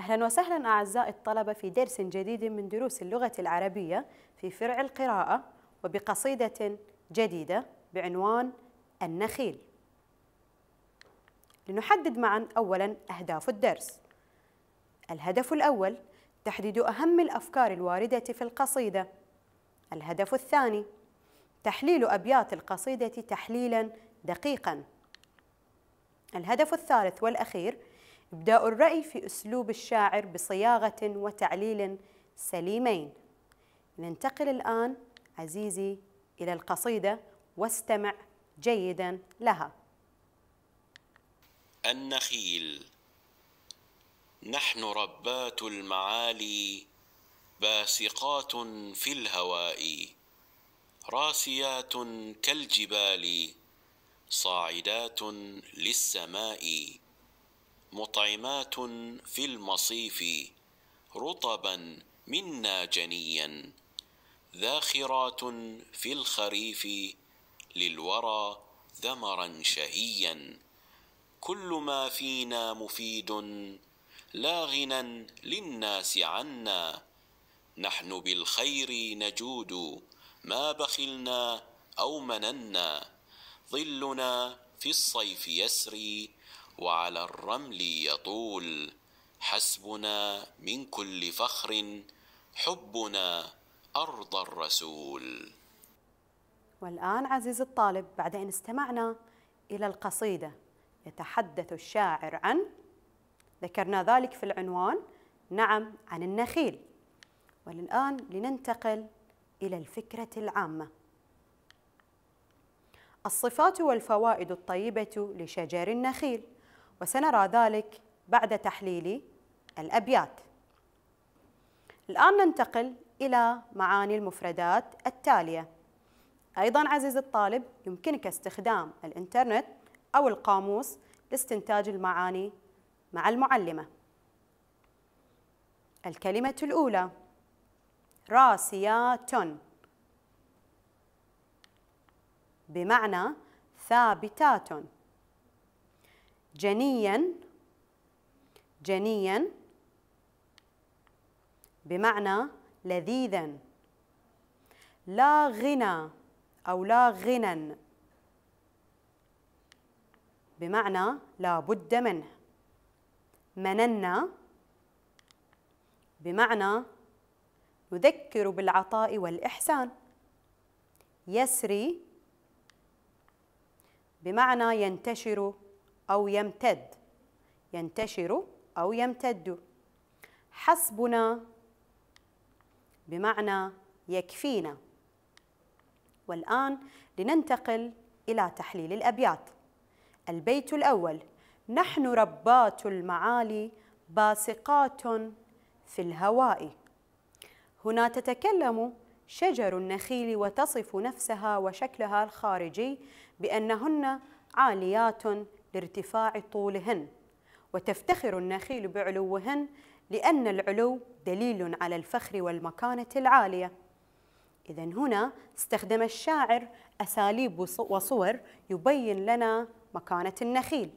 أهلا وسهلا أعزائي الطلبة في درس جديد من دروس اللغة العربية في فرع القراءة وبقصيدة جديدة بعنوان النخيل لنحدد معا أولا أهداف الدرس الهدف الأول تحديد أهم الأفكار الواردة في القصيدة الهدف الثاني تحليل أبيات القصيدة تحليلا دقيقا الهدف الثالث والأخير إبداء الرأي في أسلوب الشاعر بصياغة وتعليل سليمين ننتقل الآن عزيزي إلى القصيدة واستمع جيدا لها النخيل نحن ربات المعالي باسقات في الهواء راسيات كالجبال صاعدات للسماء مطعمات في المصيف رطبا منا جنيا ذاخرات في الخريف للورى ثمرا شهيا كل ما فينا مفيد لا غنى للناس عنا نحن بالخير نجود ما بخلنا او مننا ظلنا في الصيف يسري وعلى الرمل يطول حسبنا من كل فخر حبنا أرض الرسول والآن عزيزي الطالب بعد أن استمعنا إلى القصيدة يتحدث الشاعر عن ذكرنا ذلك في العنوان نعم عن النخيل والآن لننتقل إلى الفكرة العامة الصفات والفوائد الطيبة لشجر النخيل وسنرى ذلك بعد تحليل الأبيات الآن ننتقل إلى معاني المفردات التالية أيضا عزيز الطالب يمكنك استخدام الإنترنت أو القاموس لاستنتاج المعاني مع المعلمة الكلمة الأولى راسيات بمعنى ثابتات جنيا جنيا بمعنى لذيذا لا غنى أو لا غنى بمعنى لا بد منه مننا بمعنى نذكر بالعطاء والإحسان يسري بمعنى ينتشر أو يمتد ينتشر أو يمتد حسبنا بمعنى يكفينا والآن لننتقل إلى تحليل الأبيات البيت الأول نحن ربات المعالي باسقات في الهواء هنا تتكلم شجر النخيل وتصف نفسها وشكلها الخارجي بأنهن عاليات لارتفاع طولهن وتفتخر النخيل بعلوهن لأن العلو دليل على الفخر والمكانة العالية إذا هنا استخدم الشاعر أساليب وصور يبين لنا مكانة النخيل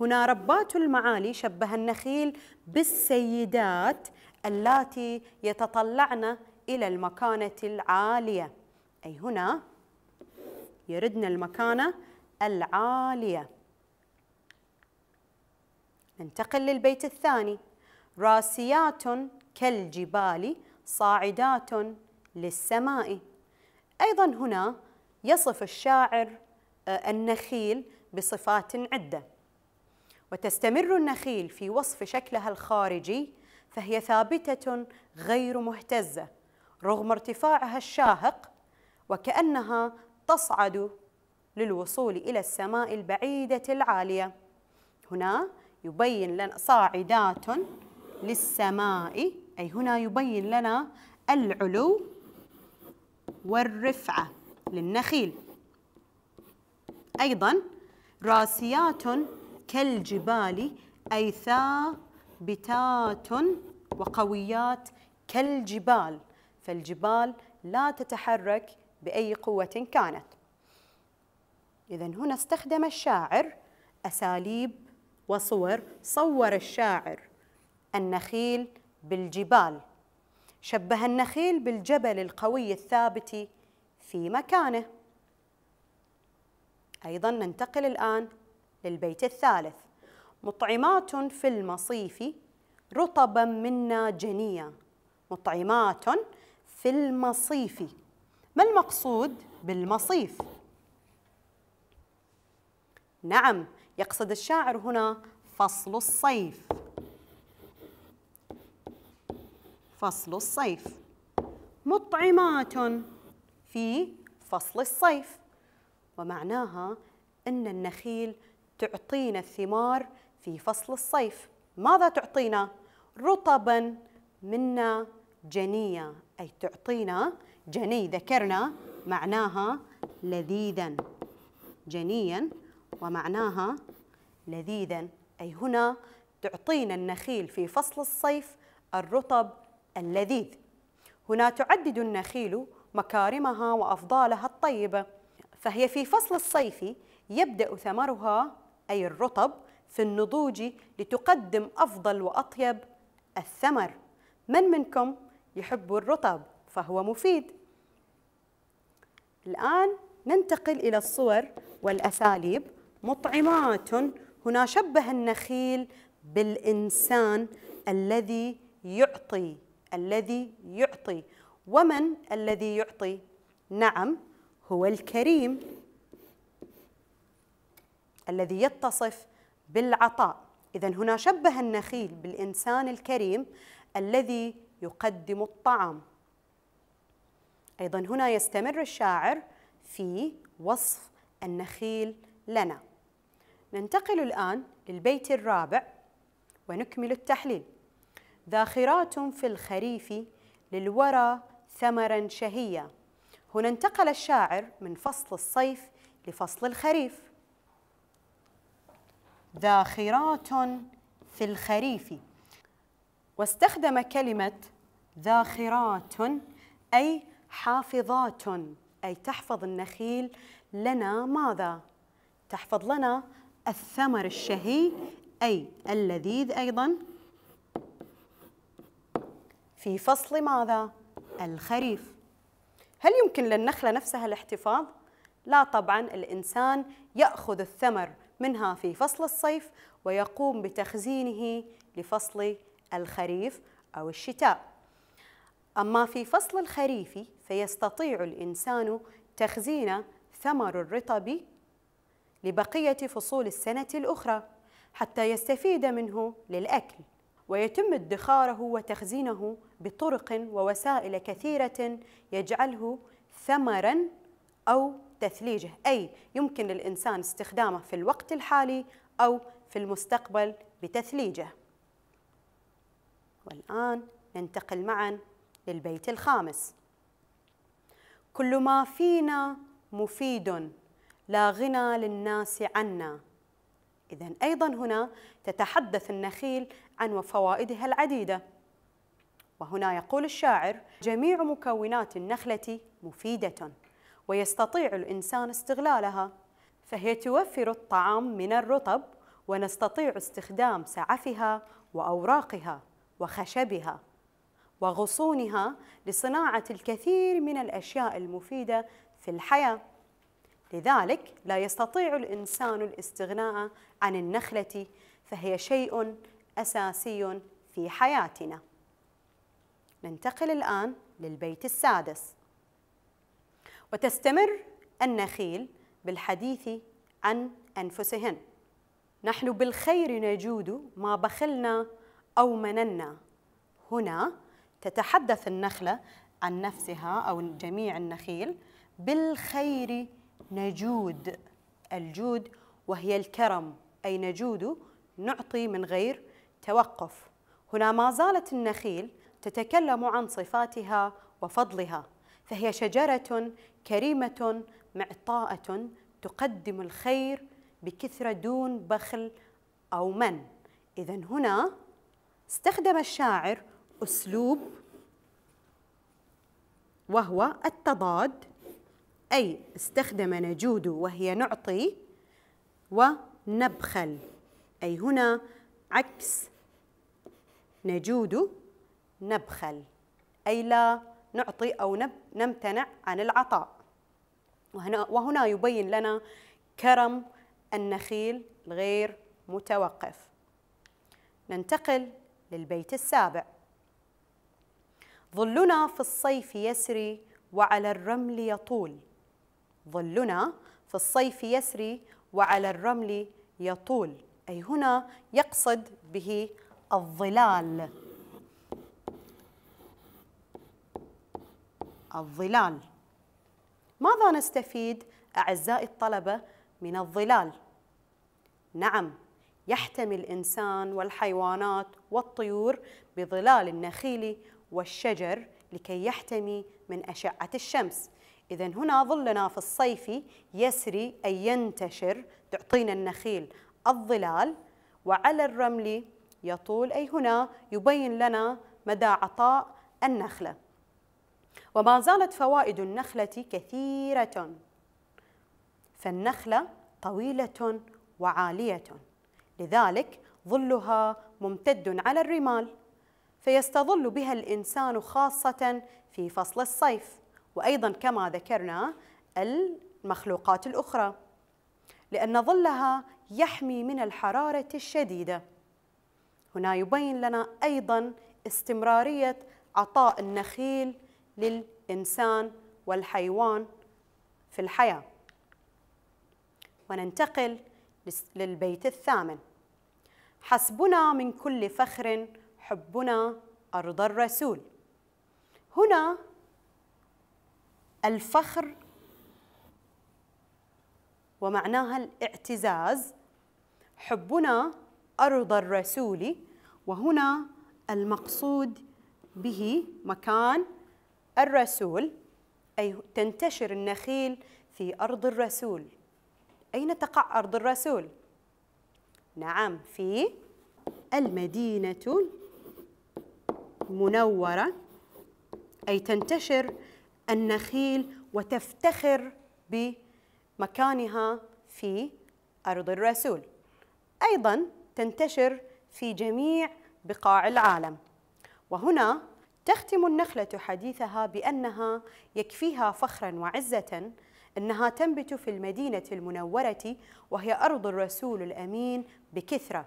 هنا ربات المعالي شبه النخيل بالسيدات اللاتي يتطلعن إلى المكانة العالية أي هنا يردن المكانة العالية ننتقل للبيت الثاني راسيات كالجبال صاعدات للسماء أيضا هنا يصف الشاعر آه، النخيل بصفات عدة وتستمر النخيل في وصف شكلها الخارجي فهي ثابتة غير مهتزة رغم ارتفاعها الشاهق وكأنها تصعد للوصول إلى السماء البعيدة العالية هنا يبين لنا صاعدات للسماء أي هنا يبين لنا العلو والرفعة للنخيل أيضا راسيات كالجبال أي ثابتات وقويات كالجبال فالجبال لا تتحرك بأي قوة كانت إذا هنا استخدم الشاعر أساليب وصور صور الشاعر النخيل بالجبال شبه النخيل بالجبل القوي الثابت في مكانه أيضا ننتقل الآن للبيت الثالث مطعمات في المصيف رطبا منا جنيا مطعمات في المصيف ما المقصود بالمصيف؟ نعم يقصد الشاعر هنا فصل الصيف فصل الصيف مطعمات في فصل الصيف ومعناها أن النخيل تعطينا الثمار في فصل الصيف ماذا تعطينا؟ رطبا منا جنية أي تعطينا جني ذكرنا معناها لذيذا جنيا ومعناها لذيذا أي هنا تعطينا النخيل في فصل الصيف الرطب اللذيذ هنا تعدد النخيل مكارمها وأفضالها الطيبة فهي في فصل الصيف يبدأ ثمرها أي الرطب في النضوج لتقدم أفضل وأطيب الثمر من منكم يحب الرطب فهو مفيد الآن ننتقل إلى الصور والأساليب مطعمات هنا شبه النخيل بالإنسان الذي يعطي الذي يعطي ومن الذي يعطي نعم هو الكريم الذي يتصف بالعطاء إذا هنا شبه النخيل بالإنسان الكريم الذي يقدم الطعام أيضا هنا يستمر الشاعر في وصف النخيل لنا ننتقل الآن للبيت الرابع ونكمل التحليل ذاخرات في الخريف للورى ثمرا شهيا هنا انتقل الشاعر من فصل الصيف لفصل الخريف ذاخرات في الخريف واستخدم كلمة ذاخرات أي حافظات أي تحفظ النخيل لنا ماذا؟ تحفظ لنا الثمر الشهي أي اللذيذ أيضا في فصل ماذا؟ الخريف هل يمكن للنخلة نفسها الاحتفاظ؟ لا طبعا الإنسان يأخذ الثمر منها في فصل الصيف ويقوم بتخزينه لفصل الخريف أو الشتاء أما في فصل الخريف فيستطيع الإنسان تخزين ثمر الرطب لبقية فصول السنة الأخرى حتى يستفيد منه للأكل ويتم ادخاره وتخزينه بطرق ووسائل كثيرة يجعله ثمرا أو تثليجه أي يمكن للإنسان استخدامه في الوقت الحالي أو في المستقبل بتثليجه والآن ننتقل معا للبيت الخامس كل ما فينا مفيد لا غنى للناس عنا إذا أيضا هنا تتحدث النخيل عن وفوائدها العديدة وهنا يقول الشاعر جميع مكونات النخلة مفيدة ويستطيع الإنسان استغلالها فهي توفر الطعام من الرطب ونستطيع استخدام سعفها وأوراقها وخشبها وغصونها لصناعة الكثير من الأشياء المفيدة في الحياة لذلك لا يستطيع الإنسان الاستغناء عن النخلة فهي شيء أساسي في حياتنا ننتقل الآن للبيت السادس وتستمر النخيل بالحديث عن أنفسهن نحن بالخير نجود ما بخلنا أو مننا هنا تتحدث النخلة عن نفسها أو جميع النخيل بالخير نجود الجود وهي الكرم أي نجود نعطي من غير توقف هنا ما زالت النخيل تتكلم عن صفاتها وفضلها فهي شجرة كريمة معطاءة تقدم الخير بكثرة دون بخل أو من إذا هنا استخدم الشاعر أسلوب وهو التضاد أي استخدم نجود وهي نعطي ونبخل أي هنا عكس نجود نبخل أي لا نعطي أو نمتنع عن العطاء وهنا, وهنا يبين لنا كرم النخيل غير متوقف ننتقل للبيت السابع ظلنا في الصيف يسري وعلى الرمل يطول ظلنا في الصيف يسري وعلى الرمل يطول أي هنا يقصد به الظلال الظلال ماذا نستفيد أعزائي الطلبة من الظلال؟ نعم يحتمي الإنسان والحيوانات والطيور بظلال النخيل والشجر لكي يحتمي من أشعة الشمس إذا هنا ظلنا في الصيف يسري أي ينتشر تعطينا النخيل الظلال وعلى الرمل يطول أي هنا يبين لنا مدى عطاء النخلة وما زالت فوائد النخلة كثيرة فالنخلة طويلة وعالية لذلك ظلها ممتد على الرمال فيستظل بها الإنسان خاصة في فصل الصيف وأيضا كما ذكرنا المخلوقات الأخرى لأن ظلها يحمي من الحرارة الشديدة هنا يبين لنا أيضا استمرارية عطاء النخيل للإنسان والحيوان في الحياة وننتقل للبيت الثامن حسبنا من كل فخر حبنا أرض الرسول هنا الفخر ومعناها الاعتزاز حبنا أرض الرسول وهنا المقصود به مكان الرسول أي تنتشر النخيل في أرض الرسول أين تقع أرض الرسول؟ نعم في المدينة المنورة أي تنتشر النخيل وتفتخر بمكانها في أرض الرسول أيضا تنتشر في جميع بقاع العالم وهنا تختم النخلة حديثها بأنها يكفيها فخرا وعزة أنها تنبت في المدينة المنورة وهي أرض الرسول الأمين بكثرة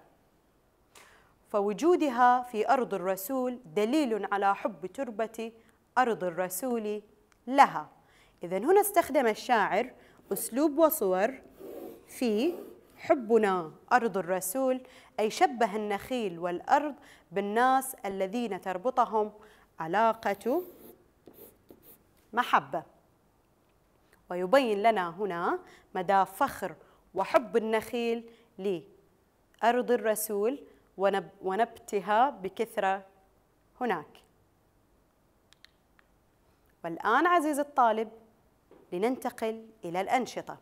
فوجودها في أرض الرسول دليل على حب تربة أرض الرسول لها إذا هنا استخدم الشاعر أسلوب وصور في حبنا أرض الرسول أي شبه النخيل والأرض بالناس الذين تربطهم علاقة محبة ويبين لنا هنا مدى فخر وحب النخيل لأرض الرسول ونبتها بكثرة هناك والآن عزيزي الطالب لننتقل إلى الأنشطة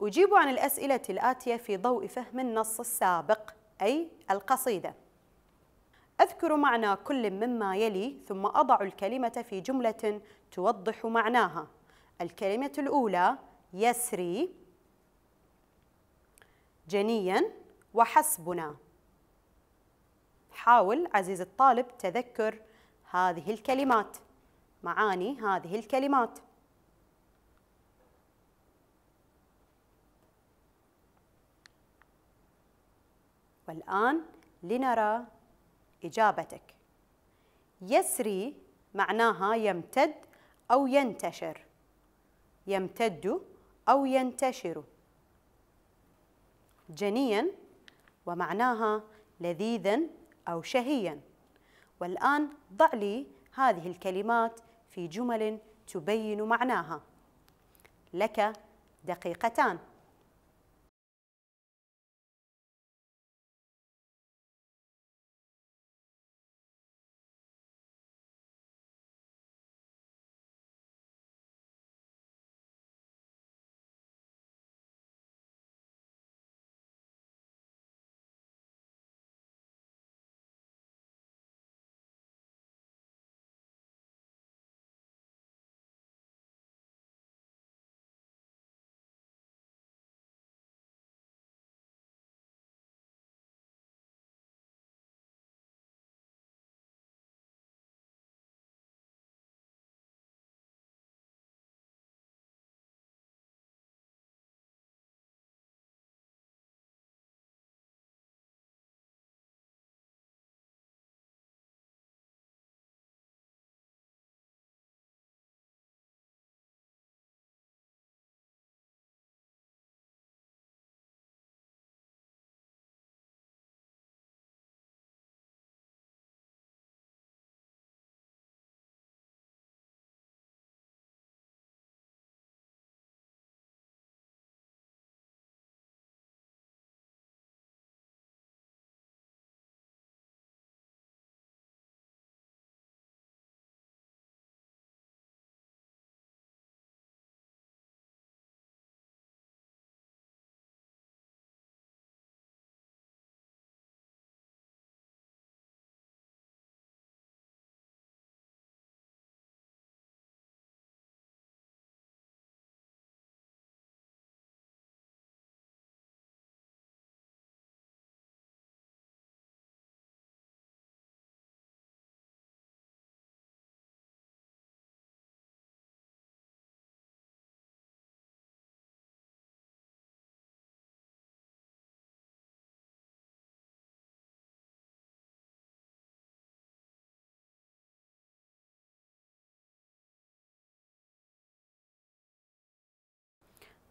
أجيب عن الأسئلة الآتية في ضوء فهم النص السابق أي القصيدة أذكر معنى كل مما يلي ثم أضع الكلمة في جملة توضح معناها الكلمة الأولى يسري جنيا وحسبنا حاول عزيزي الطالب تذكر هذه الكلمات معاني هذه الكلمات والآن لنرى إجابتك يسري معناها يمتد أو ينتشر يمتد أو ينتشر جنيا ومعناها لذيذا أو شهيا والآن ضع لي هذه الكلمات في جمل تبين معناها لك دقيقتان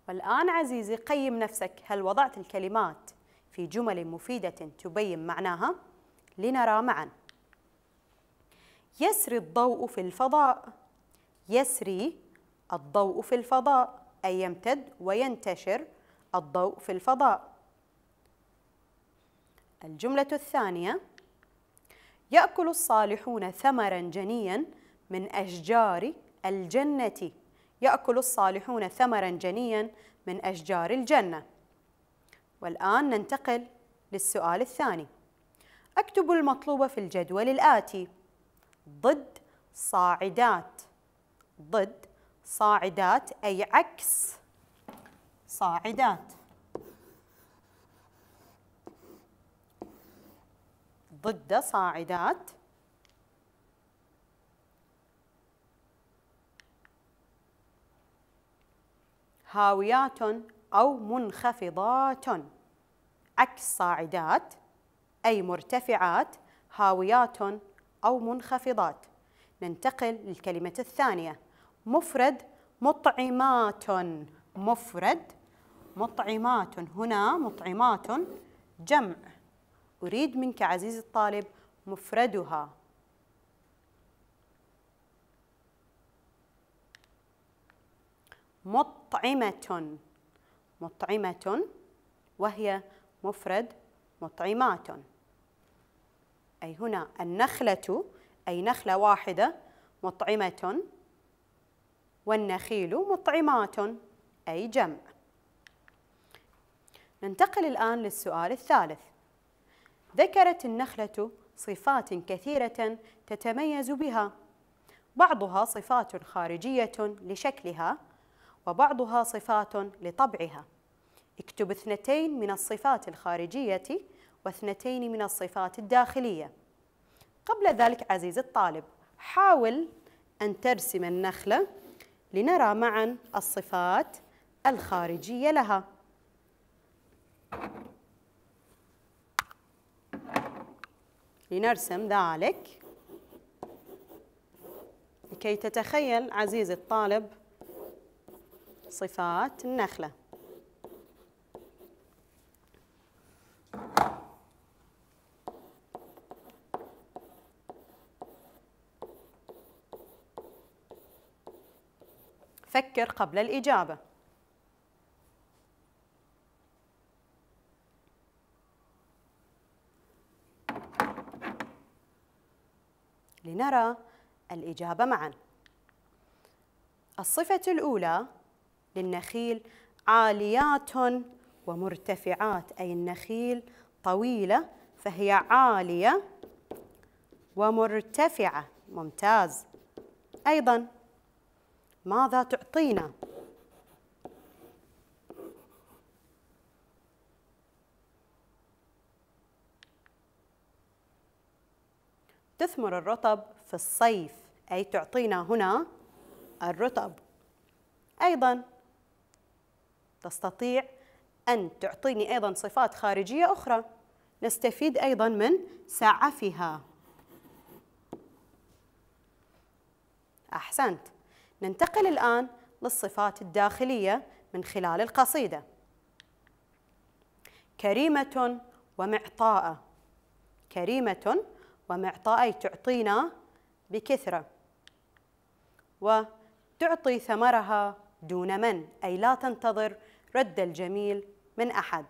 والآن عزيزي قيم نفسك هل وضعت الكلمات في جمل مفيدة تبين معناها؟ لنرى معا يسري الضوء في الفضاء يسري الضوء في الفضاء أي يمتد وينتشر الضوء في الفضاء الجملة الثانية يأكل الصالحون ثمرا جنيا من أشجار الجنة يأكل الصالحون ثمرا جنيا من أشجار الجنة والآن ننتقل للسؤال الثاني أكتب المطلوب في الجدول الآتي ضد صاعدات ضد صاعدات أي عكس صاعدات ضد صاعدات هاويات أو منخفضات عكس صاعدات أي مرتفعات هاويات أو منخفضات ننتقل للكلمة الثانية مفرد مطعمات مفرد مطعمات هنا مطعمات جمع أريد منك عزيزي الطالب مفردها مط مطعمة مطعمة وهي مفرد مطعمات أي هنا النخلة أي نخلة واحدة مطعمة والنخيل مطعمات أي جمع ننتقل الآن للسؤال الثالث ذكرت النخلة صفات كثيرة تتميز بها بعضها صفات خارجية لشكلها وبعضها صفات لطبعها اكتب اثنتين من الصفات الخارجية واثنتين من الصفات الداخلية قبل ذلك عزيزي الطالب حاول أن ترسم النخلة لنرى معا الصفات الخارجية لها لنرسم ذلك لكي تتخيل عزيزي الطالب صفات النخلة فكر قبل الإجابة لنرى الإجابة معاً الصفة الأولى للنخيل عاليات ومرتفعات أي النخيل طويلة فهي عالية ومرتفعة ممتاز أيضا ماذا تعطينا؟ تثمر الرطب في الصيف أي تعطينا هنا الرطب أيضاً تستطيع أن تعطيني أيضا صفات خارجية أخرى نستفيد أيضا من سعفها أحسنت ننتقل الآن للصفات الداخلية من خلال القصيدة كريمة ومعطاءة كريمة ومعطاء تعطينا بكثرة وتعطي ثمرها دون من أي لا تنتظر رد الجميل من أحد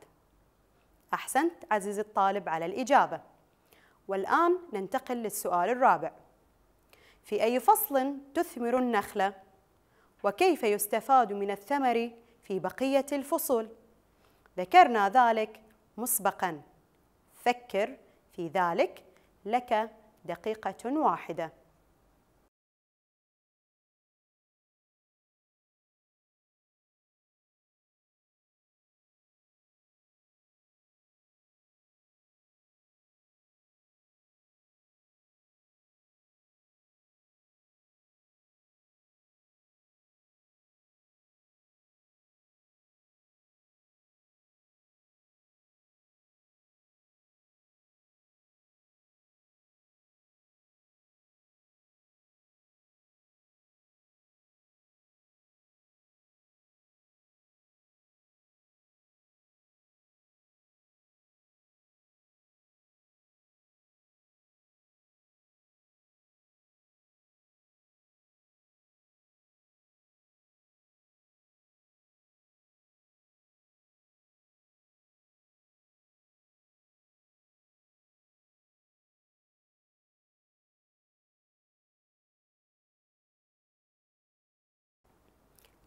أحسنت عزيزي الطالب على الإجابة والآن ننتقل للسؤال الرابع في أي فصل تثمر النخلة؟ وكيف يستفاد من الثمر في بقية الفصول؟ ذكرنا ذلك مسبقاً فكر في ذلك لك دقيقة واحدة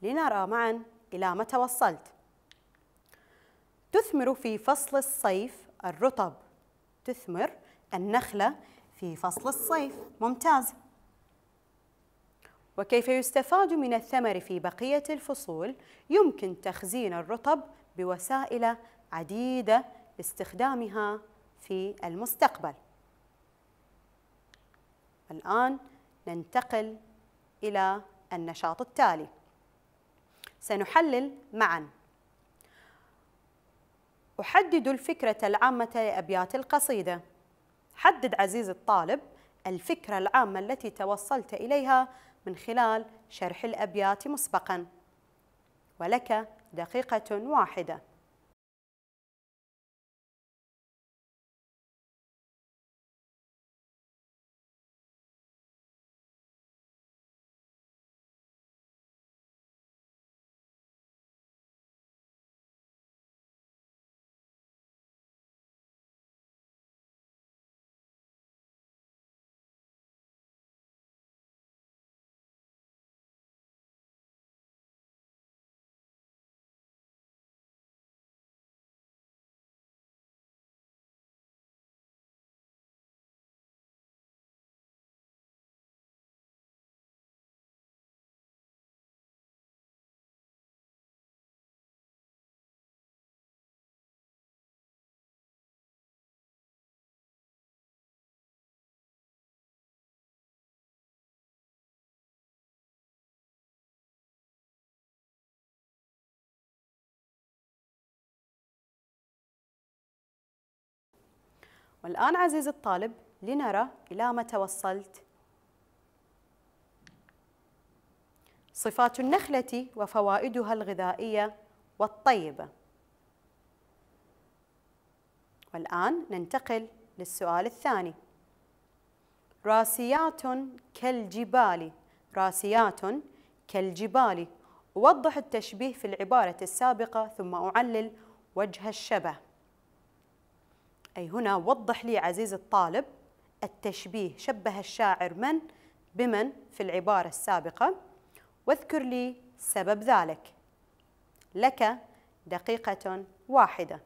لنرى معا إلى متى وصلت تثمر في فصل الصيف الرطب تثمر النخلة في فصل الصيف ممتاز وكيف يستفاد من الثمر في بقية الفصول يمكن تخزين الرطب بوسائل عديدة لاستخدامها في المستقبل الآن ننتقل إلى النشاط التالي سنحلل معا أحدد الفكرة العامة لأبيات القصيدة حدد عزيز الطالب الفكرة العامة التي توصلت إليها من خلال شرح الأبيات مسبقا ولك دقيقة واحدة والآن عزيزي الطالب لنرى إلى متى وصلت صفات النخلة وفوائدها الغذائية والطيبة والآن ننتقل للسؤال الثاني راسيات كالجبال راسيات كالجبال أوضح التشبيه في العبارة السابقة ثم أعلل وجه الشبه أي هنا وضح لي عزيز الطالب التشبيه شبه الشاعر من بمن في العبارة السابقة واذكر لي سبب ذلك لك دقيقة واحدة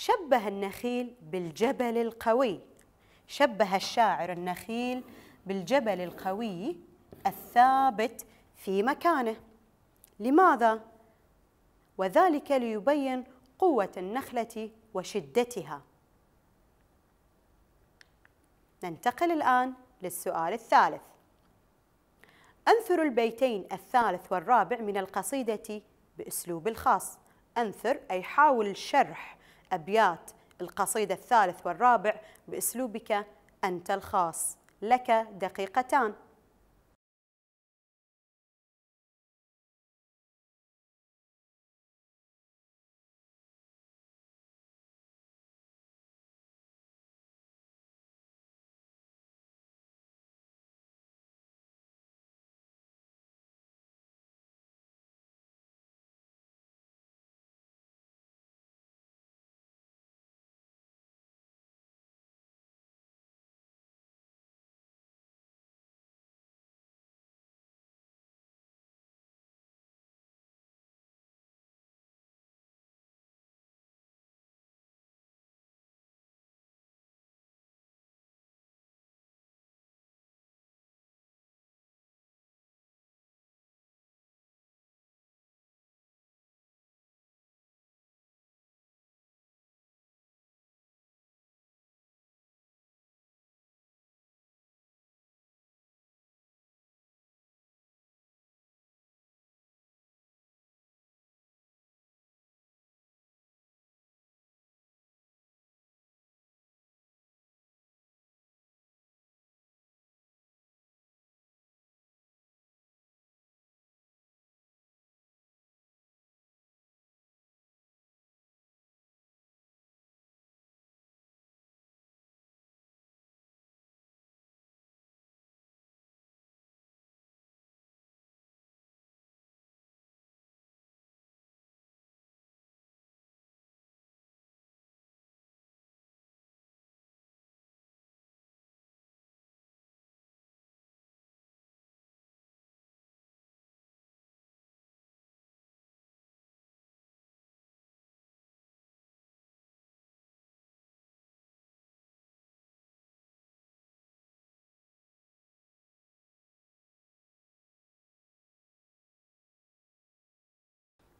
شبه النخيل بالجبل القوي شبه الشاعر النخيل بالجبل القوي الثابت في مكانه لماذا؟ وذلك ليبين قوة النخلة وشدتها ننتقل الآن للسؤال الثالث أنثر البيتين الثالث والرابع من القصيدة بأسلوب الخاص أنثر أي حاول شرح أبيات القصيدة الثالث والرابع بأسلوبك أنت الخاص لك دقيقتان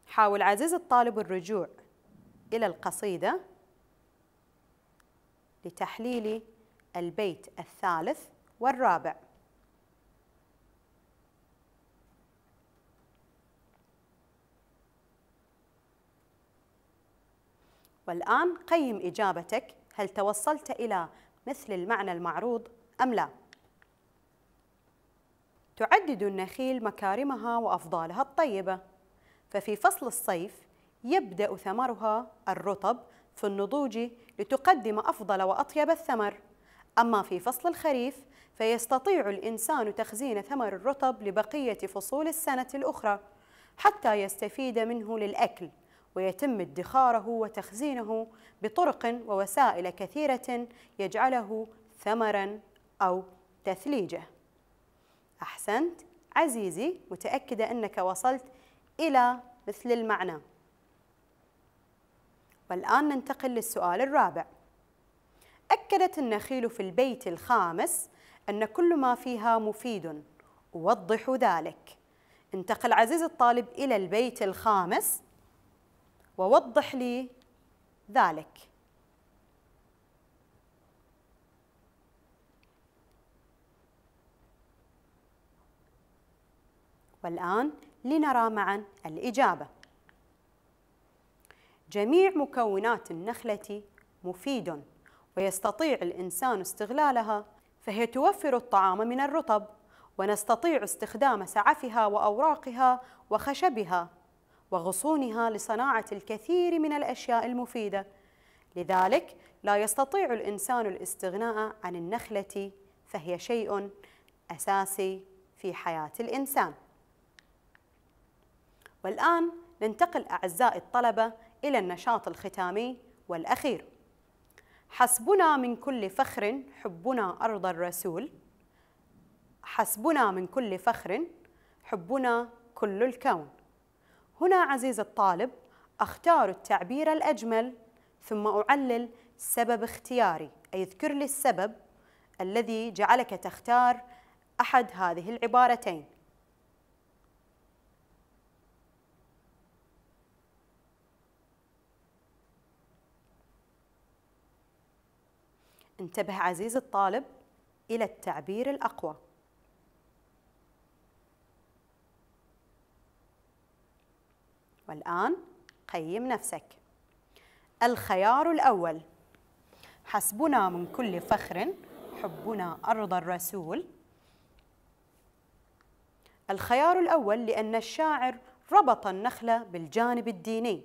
حاول عزيز الطالب الرجوع إلى القصيدة لتحليل البيت الثالث والرابع والآن قيم إجابتك هل توصلت إلى مثل المعنى المعروض أم لا؟ تعدد النخيل مكارمها وأفضالها الطيبة ففي فصل الصيف يبدأ ثمرها الرطب في النضوج لتقدم أفضل وأطيب الثمر أما في فصل الخريف فيستطيع الإنسان تخزين ثمر الرطب لبقية فصول السنة الأخرى حتى يستفيد منه للأكل ويتم ادخاره وتخزينه بطرق ووسائل كثيرة يجعله ثمرا أو تثليجه أحسنت عزيزي متأكدة أنك وصلت إلى مثل المعنى والآن ننتقل للسؤال الرابع أكدت النخيل في البيت الخامس أن كل ما فيها مفيد وضح ذلك انتقل عزيز الطالب إلى البيت الخامس ووضح لي ذلك والآن لنرى معا الإجابة جميع مكونات النخلة مفيد ويستطيع الإنسان استغلالها فهي توفر الطعام من الرطب ونستطيع استخدام سعفها وأوراقها وخشبها وغصونها لصناعة الكثير من الأشياء المفيدة لذلك لا يستطيع الإنسان الاستغناء عن النخلة فهي شيء أساسي في حياة الإنسان والآن ننتقل أعزائي الطلبة إلى النشاط الختامي والأخير حسبنا من كل فخر حبنا أرض الرسول حسبنا من كل فخر حبنا كل الكون هنا عزيز الطالب أختار التعبير الأجمل ثم أعلل سبب اختياري أي اذكر لي السبب الذي جعلك تختار أحد هذه العبارتين انتبه عزيز الطالب إلى التعبير الأقوى والآن قيم نفسك الخيار الأول حسبنا من كل فخر حبنا أرض الرسول الخيار الأول لأن الشاعر ربط النخلة بالجانب الديني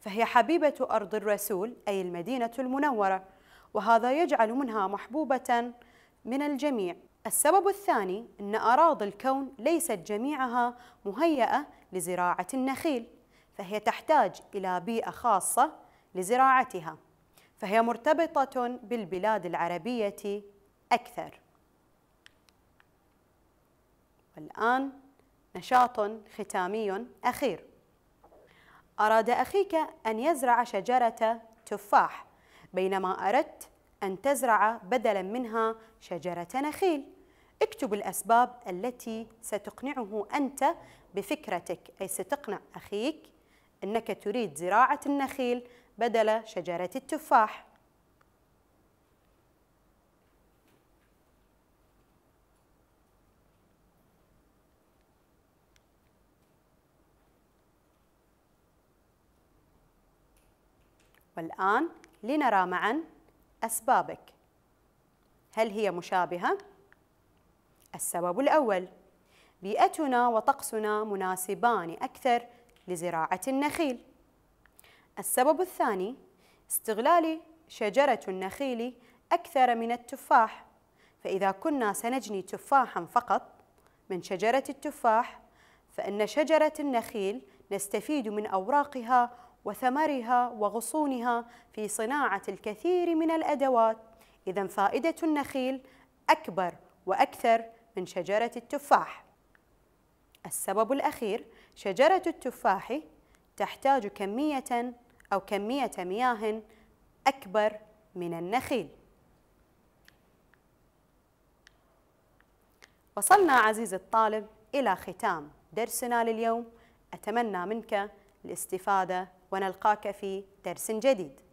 فهي حبيبة أرض الرسول أي المدينة المنورة وهذا يجعل منها محبوبة من الجميع السبب الثاني أن أراضي الكون ليست جميعها مهيئة لزراعة النخيل فهي تحتاج إلى بيئة خاصة لزراعتها فهي مرتبطة بالبلاد العربية أكثر والآن نشاط ختامي أخير أراد أخيك أن يزرع شجرة تفاح بينما أردت أن تزرع بدلا منها شجرة نخيل اكتب الأسباب التي ستقنعه أنت بفكرتك أي ستقنع أخيك أنك تريد زراعة النخيل بدل شجرة التفاح والآن لنرى معا أسبابك هل هي مشابهة؟ السبب الأول بيئتنا وطقسنا مناسبان أكثر لزراعة النخيل السبب الثاني استغلال شجرة النخيل أكثر من التفاح فإذا كنا سنجني تفاحا فقط من شجرة التفاح فإن شجرة النخيل نستفيد من أوراقها وثمرها وغصونها في صناعة الكثير من الأدوات إذا فائدة النخيل أكبر وأكثر من شجرة التفاح السبب الأخير شجرة التفاح تحتاج كمية أو كمية مياه أكبر من النخيل وصلنا عزيزي الطالب إلى ختام درسنا لليوم أتمنى منك الاستفادة ونلقاك في درس جديد